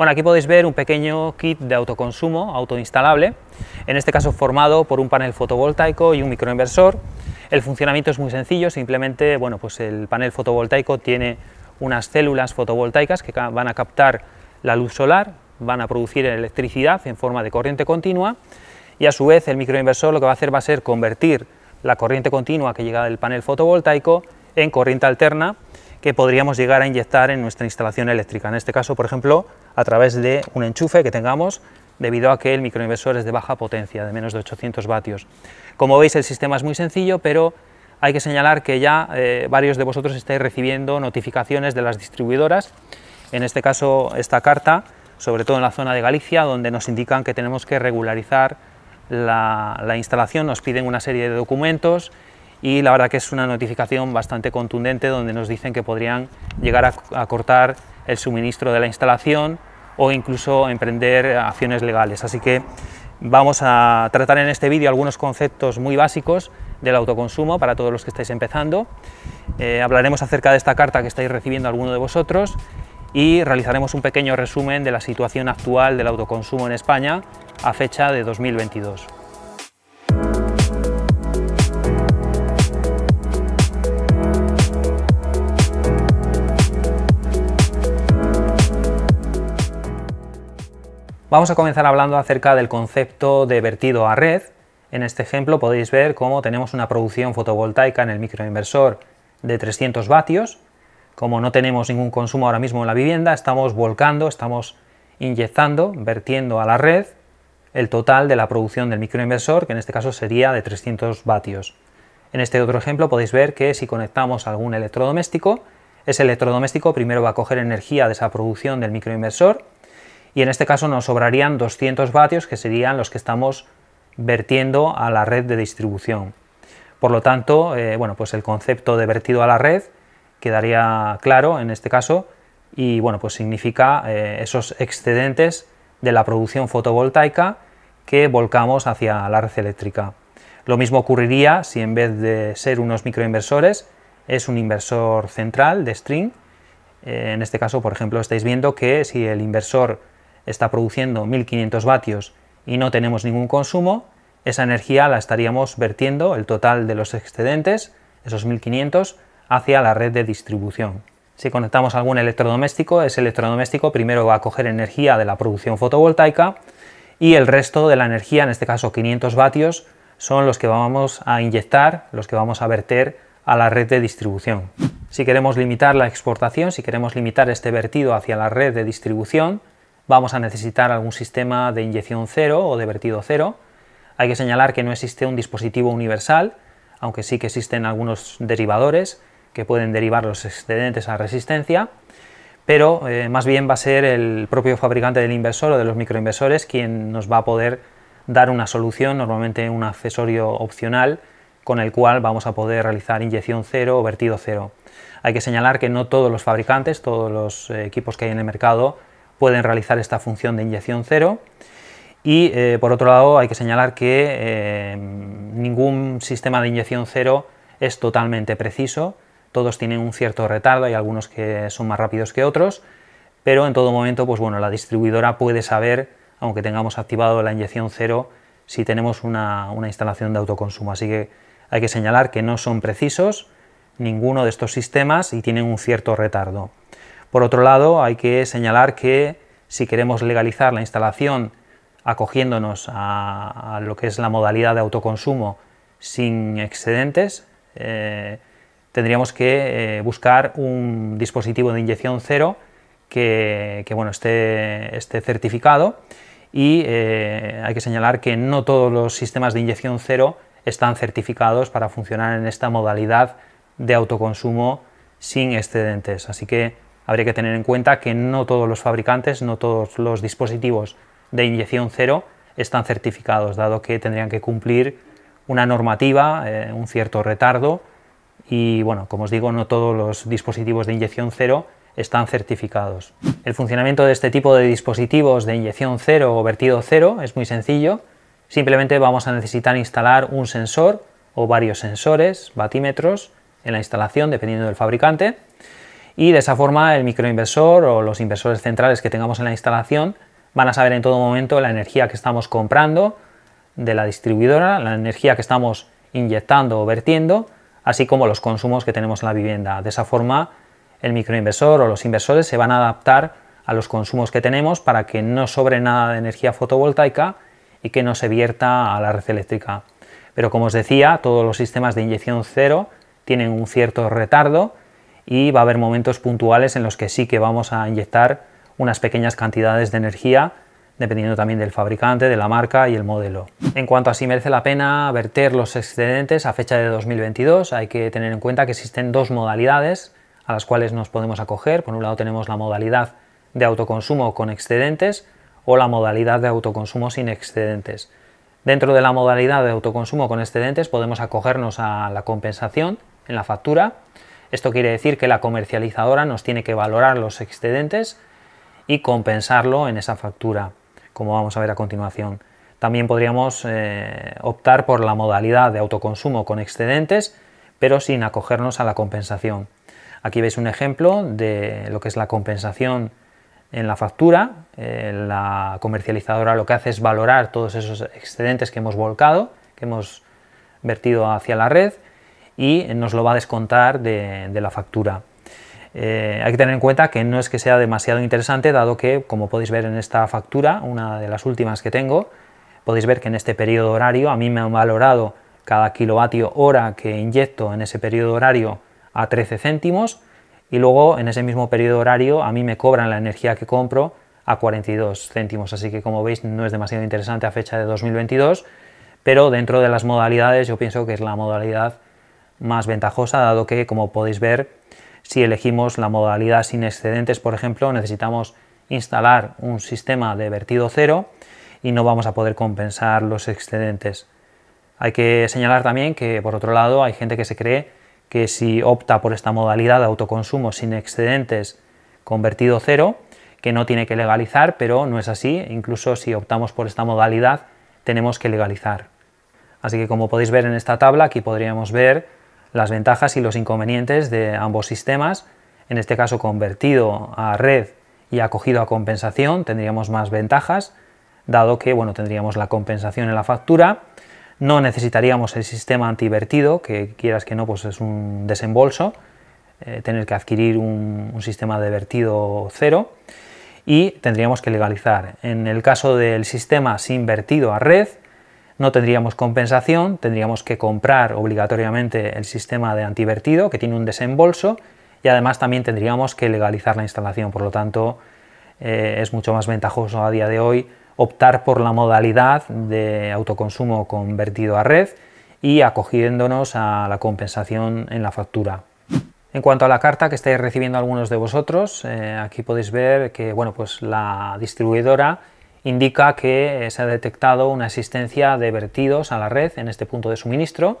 Bueno, aquí podéis ver un pequeño kit de autoconsumo, autoinstalable, en este caso formado por un panel fotovoltaico y un microinversor. El funcionamiento es muy sencillo, simplemente bueno, pues el panel fotovoltaico tiene unas células fotovoltaicas que van a captar la luz solar, van a producir electricidad en forma de corriente continua y a su vez el microinversor lo que va a hacer va a ser convertir la corriente continua que llega del panel fotovoltaico en corriente alterna que podríamos llegar a inyectar en nuestra instalación eléctrica. En este caso, por ejemplo, a través de un enchufe que tengamos debido a que el microinversor es de baja potencia, de menos de 800 vatios. Como veis, el sistema es muy sencillo, pero hay que señalar que ya eh, varios de vosotros estáis recibiendo notificaciones de las distribuidoras, en este caso esta carta, sobre todo en la zona de Galicia, donde nos indican que tenemos que regularizar la, la instalación, nos piden una serie de documentos y la verdad que es una notificación bastante contundente donde nos dicen que podrían llegar a, cortar el suministro de la instalación o incluso emprender acciones legales. Así que vamos a tratar en este vídeo algunos conceptos muy básicos del autoconsumo para todos los que estáis empezando. Eh, hablaremos acerca de esta carta que estáis recibiendo alguno de vosotros y realizaremos un pequeño resumen de la situación actual del autoconsumo en España a fecha de 2022. Vamos a comenzar hablando acerca del concepto de vertido a red. En este ejemplo podéis ver cómo tenemos una producción fotovoltaica en el microinversor de 300 vatios. Como no tenemos ningún consumo ahora mismo en la vivienda, estamos volcando, estamos inyectando, vertiendo a la red el total de la producción del microinversor, que en este caso sería de 300 vatios. En este otro ejemplo podéis ver que si conectamos algún electrodoméstico, ese electrodoméstico primero va a coger energía de esa producción del microinversor y en este caso nos sobrarían 200 vatios que serían los que estamos vertiendo a la red de distribución. Por lo tanto, eh, bueno, pues el concepto de vertido a la red quedaría claro en este caso y bueno, pues significa eh, esos excedentes de la producción fotovoltaica que volcamos hacia la red eléctrica. Lo mismo ocurriría si en vez de ser unos microinversores es un inversor central de string. Eh, en este caso, por ejemplo, estáis viendo que si el inversor está produciendo 1500 vatios y no tenemos ningún consumo, esa energía la estaríamos vertiendo, el total de los excedentes, esos 1500, hacia la red de distribución. Si conectamos algún electrodoméstico, ese electrodoméstico primero va a coger energía de la producción fotovoltaica y el resto de la energía, en este caso 500 vatios, son los que vamos a inyectar, los que vamos a verter a la red de distribución. Si queremos limitar la exportación, si queremos limitar este vertido hacia la red de distribución, vamos a necesitar algún sistema de inyección cero o de vertido cero. Hay que señalar que no existe un dispositivo universal, aunque sí que existen algunos derivadores que pueden derivar los excedentes a resistencia, pero eh, más bien va a ser el propio fabricante del inversor o de los microinversores quien nos va a poder dar una solución, normalmente un accesorio opcional, con el cual vamos a poder realizar inyección cero o vertido cero. Hay que señalar que no todos los fabricantes, todos los eh, equipos que hay en el mercado, pueden realizar esta función de inyección cero. Y eh, por otro lado hay que señalar que eh, ningún sistema de inyección cero es totalmente preciso, todos tienen un cierto retardo, hay algunos que son más rápidos que otros, pero en todo momento pues bueno, la distribuidora puede saber, aunque tengamos activado la inyección cero, si tenemos una instalación de autoconsumo. Así que hay que señalar que no son precisos ninguno de estos sistemas y tienen un cierto retardo. Por otro lado, hay que señalar que si queremos legalizar la instalación acogiéndonos a, lo que es la modalidad de autoconsumo sin excedentes, eh, tendríamos que eh, buscar un dispositivo de inyección cero que, bueno, esté, certificado y eh, hay que señalar que no todos los sistemas de inyección cero están certificados para funcionar en esta modalidad de autoconsumo sin excedentes. Así que habría que tener en cuenta que no todos los fabricantes, no todos los dispositivos de inyección cero están certificados, dado que tendrían que cumplir una normativa, eh, un cierto retardo y, bueno, como os digo, no todos los dispositivos de inyección cero están certificados. El funcionamiento de este tipo de dispositivos de inyección cero o vertido cero es muy sencillo. Simplemente vamos a necesitar instalar un sensor o varios sensores, batímetros, en la instalación, dependiendo del fabricante y de esa forma el microinversor o los inversores centrales que tengamos en la instalación van a saber en todo momento la energía que estamos comprando de la distribuidora, la energía que estamos inyectando o vertiendo, así como los consumos que tenemos en la vivienda. De esa forma el microinversor o los inversores se van a adaptar a los consumos que tenemos para que no sobre nada de energía fotovoltaica y que no se vierta a la red eléctrica. Pero como os decía, todos los sistemas de inyección cero tienen un cierto retardo y va a haber momentos puntuales en los que sí que vamos a inyectar unas pequeñas cantidades de energía dependiendo también del fabricante, de la marca y el modelo. En cuanto a si merece la pena verter los excedentes a fecha de 2022, hay que tener en cuenta que existen dos modalidades a las cuales nos podemos acoger. Por un lado tenemos la modalidad de autoconsumo con excedentes o la modalidad de autoconsumo sin excedentes. Dentro de la modalidad de autoconsumo con excedentes podemos acogernos a la compensación en la factura esto quiere decir que la comercializadora nos tiene que valorar los excedentes y compensarlo en esa factura, como vamos a ver a continuación. También podríamos eh, optar por la modalidad de autoconsumo con excedentes, pero sin acogernos a la compensación. Aquí veis un ejemplo de lo que es la compensación en la factura. Eh, la comercializadora lo que hace es valorar todos esos excedentes que hemos volcado, que hemos vertido hacia la red, y nos lo va a descontar de, la factura. Eh, hay que tener en cuenta que no es que sea demasiado interesante, dado que, como podéis ver en esta factura, una de las últimas que tengo, podéis ver que en este periodo horario a mí me han valorado cada kilovatio hora que inyecto en ese periodo horario a 13 céntimos y luego en ese mismo periodo horario a mí me cobran la energía que compro a 42 céntimos, así que como veis no es demasiado interesante a fecha de 2022, pero dentro de las modalidades yo pienso que es la modalidad más ventajosa, dado que, como podéis ver, si elegimos la modalidad sin excedentes, por ejemplo, necesitamos instalar un sistema de vertido cero y no vamos a poder compensar los excedentes. Hay que señalar también que, por otro lado, hay gente que se cree que si opta por esta modalidad de autoconsumo sin excedentes vertido cero, que no tiene que legalizar, pero no es así, incluso si optamos por esta modalidad tenemos que legalizar. Así que como podéis ver en esta tabla, aquí podríamos ver las ventajas y los inconvenientes de ambos sistemas. En este caso convertido a red y acogido a compensación tendríamos más ventajas, dado que bueno, tendríamos la compensación en la factura, no necesitaríamos el sistema antivertido, que quieras que no, pues es un desembolso, eh, tener que adquirir un, un sistema de vertido cero y tendríamos que legalizar. En el caso del sistema sin vertido a red, no tendríamos compensación, tendríamos que comprar obligatoriamente el sistema de antivertido que tiene un desembolso y además también tendríamos que legalizar la instalación. Por lo tanto, eh, es mucho más ventajoso a día de hoy optar por la modalidad de autoconsumo convertido a red y acogiéndonos a la compensación en la factura. En cuanto a la carta que estáis recibiendo algunos de vosotros, eh, aquí podéis ver que bueno, pues la distribuidora indica que eh, se ha detectado una existencia de vertidos a la red en este punto de suministro.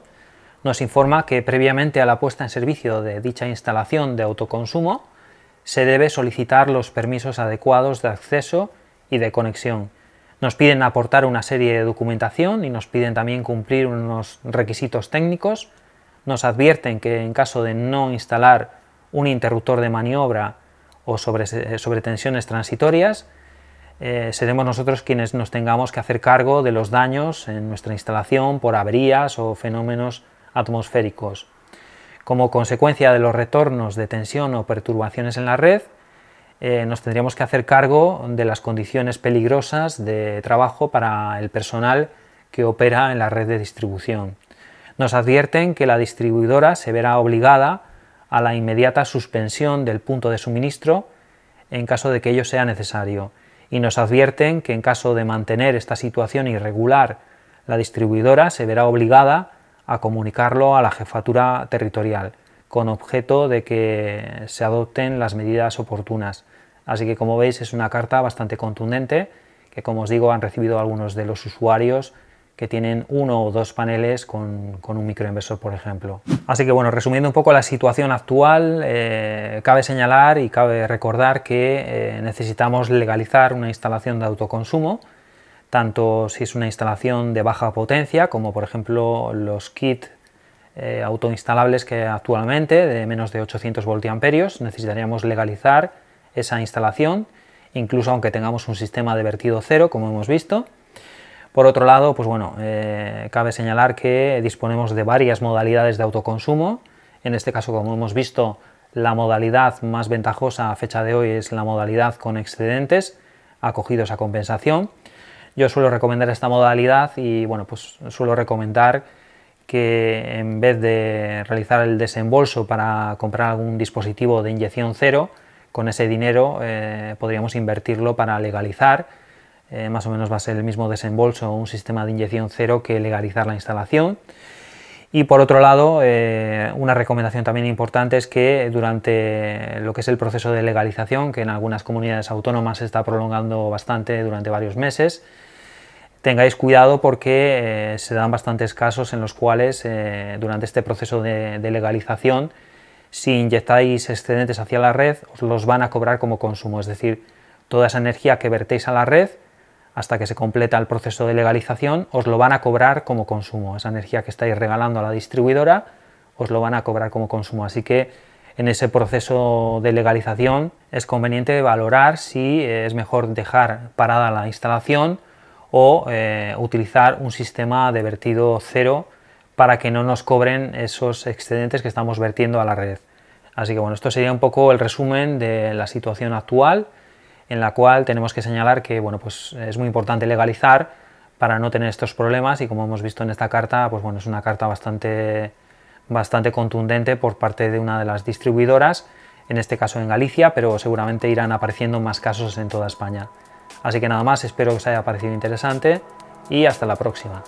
Nos informa que previamente a la puesta en servicio de dicha instalación de autoconsumo se debe solicitar los permisos adecuados de acceso y de conexión. Nos piden aportar una serie de documentación y nos piden también cumplir unos requisitos técnicos. Nos advierten que en caso de no instalar un interruptor de maniobra o sobre, eh, tensiones transitorias, eh, seremos nosotros quienes nos tengamos que hacer cargo de los daños en nuestra instalación por averías o fenómenos atmosféricos. Como consecuencia de los retornos de tensión o perturbaciones en la red, eh, nos tendríamos que hacer cargo de las condiciones peligrosas de trabajo para el personal que opera en la red de distribución. Nos advierten que la distribuidora se verá obligada a la inmediata suspensión del punto de suministro en caso de que ello sea necesario y nos advierten que en caso de mantener esta situación irregular, la distribuidora se verá obligada a comunicarlo a la jefatura territorial, con objeto de que se adopten las medidas oportunas. Así que como veis es una carta bastante contundente que como os digo han recibido algunos de los usuarios que tienen uno o dos paneles con, un microinversor, por ejemplo. Así que bueno, resumiendo un poco la situación actual, eh, cabe señalar y cabe recordar que eh, necesitamos legalizar una instalación de autoconsumo, tanto si es una instalación de baja potencia, como por ejemplo los kits eh, autoinstalables que actualmente de menos de 800 voltiamperios, necesitaríamos legalizar esa instalación, incluso aunque tengamos un sistema de vertido cero, como hemos visto, por otro lado, pues bueno, eh, cabe señalar que disponemos de varias modalidades de autoconsumo. En este caso, como hemos visto, la modalidad más ventajosa a fecha de hoy es la modalidad con excedentes acogidos a compensación. Yo suelo recomendar esta modalidad y bueno, pues suelo recomendar que en vez de realizar el desembolso para comprar algún dispositivo de inyección cero, con ese dinero eh, podríamos invertirlo para legalizar eh, más o menos va a ser el mismo desembolso o un sistema de inyección cero que legalizar la instalación. Y por otro lado, eh, una recomendación también importante es que durante lo que es el proceso de legalización, que en algunas comunidades autónomas se está prolongando bastante durante varios meses, tengáis cuidado porque eh, se dan bastantes casos en los cuales durante este proceso de, de, legalización, si inyectáis excedentes hacia la red, os los van a cobrar como consumo, es decir, toda esa energía que vertéis a la red hasta que se completa el proceso de legalización, os lo van a cobrar como consumo. Esa energía que estáis regalando a la distribuidora, os lo van a cobrar como consumo. Así que en ese proceso de legalización es conveniente valorar si eh, es mejor dejar parada la instalación o eh, utilizar un sistema de vertido cero para que no nos cobren esos excedentes que estamos vertiendo a la red. Así que bueno, esto sería un poco el resumen de la situación actual en la cual tenemos que señalar que bueno, pues es muy importante legalizar para no tener estos problemas y como hemos visto en esta carta, pues bueno, es una carta bastante, bastante contundente por parte de una de las distribuidoras, en este caso en Galicia, pero seguramente irán apareciendo más casos en toda España. Así que nada más, espero que os haya parecido interesante y hasta la próxima.